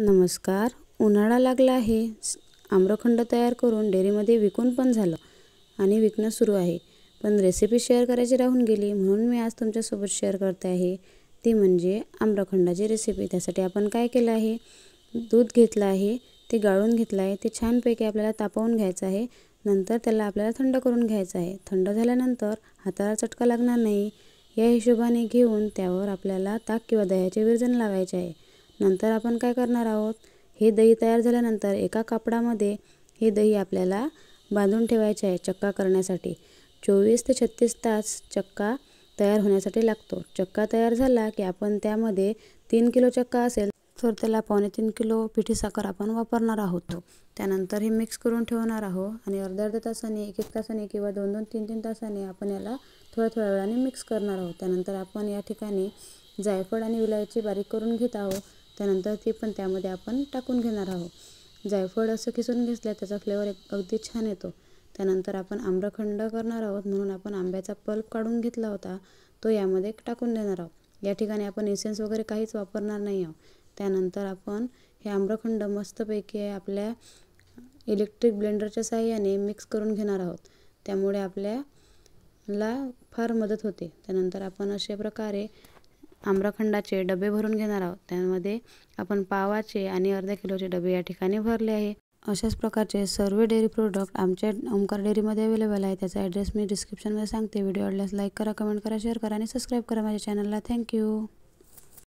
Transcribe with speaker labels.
Speaker 1: नमस्कार उन्हाळा लागला आहे आम्रखंड तयार करून डेअरीमध्ये विकून पण झालं आणि विकणं सुरू आहे पण रेसिपी शेअर करायची राहून गेली म्हणून मी आज तुमच्यासोबत शेअर करते आहे ती म्हणजे आम्रखंडाची रेसिपी त्यासाठी आपण काय केलं आहे दूध घेतलं आहे ते गाळून घेतलं आहे ते छानपैकी आपल्याला तापवून घ्यायचं आहे नंतर त्याला आपल्याला थंड करून घ्यायचं आहे थंड झाल्यानंतर हाताला चटका लागणार नाही या हिशोबाने घेऊन त्यावर आपल्याला ताक किंवा दह्याचे विरजन लावायचे आहे नंतर आपण काय करणार आहोत हे दही तयार झाल्यानंतर एका कापडामध्ये हे दही आपल्याला बांधून ठेवायचे आहे चक्का करण्यासाठी चोवीस ते छत्तीस तास चक्का तयार होण्यासाठी लागतो चक्का तयार झाला की आपण त्यामध्ये तीन किलो चक्का असेल तर त्याला पावणे तीन किलो पिठी साखर आपण वापरणार आहोत त्यानंतर हे मिक्स करून ठेवणार आहोत आणि अर्ध्या अर्ध्या तासाने एक एक तासाने किंवा दोन दोन तीन तीन तासाने आपण याला थोड्या थोड्या वेळाने मिक्स करणार आहोत त्यानंतर आपण या ठिकाणी जायफळ आणि विलायची बारीक करून घेत आहोत त्यानंतर ते पण त्यामध्ये आपण टाकून घेणार आहोत जायफळ असं किसून घेतलं त्याचा फ्लेवर एक अगदी छान येतो त्यानंतर आपण आम्रखंड करणार आहोत म्हणून आपण आंब्याचा पल्प काढून घेतला होता तो यामध्ये टाकून देणार आहोत या ठिकाणी आपण एसेन्स वगैरे काहीच वापरणार नाही आहोत त्यानंतर आपण हे आम्रखंड मस्तपैकी आपल्या इलेक्ट्रिक ब्लेंडरच्या साहाय्याने मिक्स करून घेणार आहोत त्यामुळे आपल्याला फार मदत होते त्यानंतर आपण अशा प्रकारे आम्रखंडाचे डबे भरून घेणार आहोत त्यामध्ये आपण पावाचे आणि अर्ध्या किलोचे डबे या ठिकाणी भरले आहे अशाच प्रकारचे सर्व डेअरी प्रोडक्ट आमच्या ओमकार डेअरीमध्ये अवेलेबल आहे त्याचा ॲड्रेस मी डिस्क्रिप्शनमध्ये सांगते व्हिडिओ आवडल्यास लाईक करा कमेंट करा शेअर करा आणि सबस्क्राईब करा माझ्या चॅनलला थँक्यू